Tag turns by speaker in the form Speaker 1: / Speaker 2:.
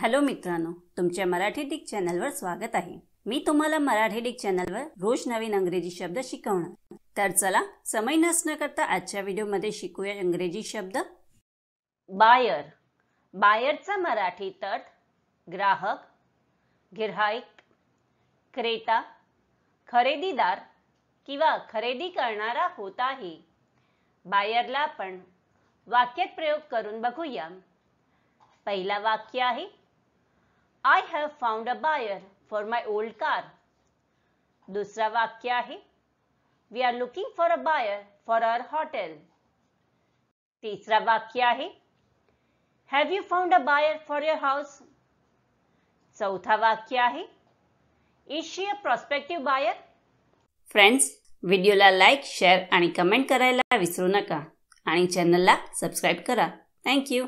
Speaker 1: hello मित्रांनो तुमच्या Marathi Dick चॅनलवर स्वागत आहे मी तुम्हाला मराठी डिक चॅनलवर रोज नवीन अंग्रेजी शब्द शिकवणार तर चला समय नसण्याकरता करता आजच्या व्हिडिओमध्ये शिकूया इंग्रजी शब्द बायर बायरचा मराठी तट ग्राहक गिराईक क्रेता खरेदीदार किंवा खरेदी करणारा होत आहे बायरला आपण वाक्यात प्रयोग करून बघूया पहिला वाक्य आहे I have found a buyer for my old car दुसरा वाक्य आहे we are looking for a buyer for our hotel तिसरा वाक्य आहे have you found a buyer for your house चौथा वाक्य आहे is she a prospective buyer friends व्हिडिओला लाईक शेअर आणि कमेंट करायला विसरू नका आणि चॅनलला सबस्क्राईब करा थँक्यू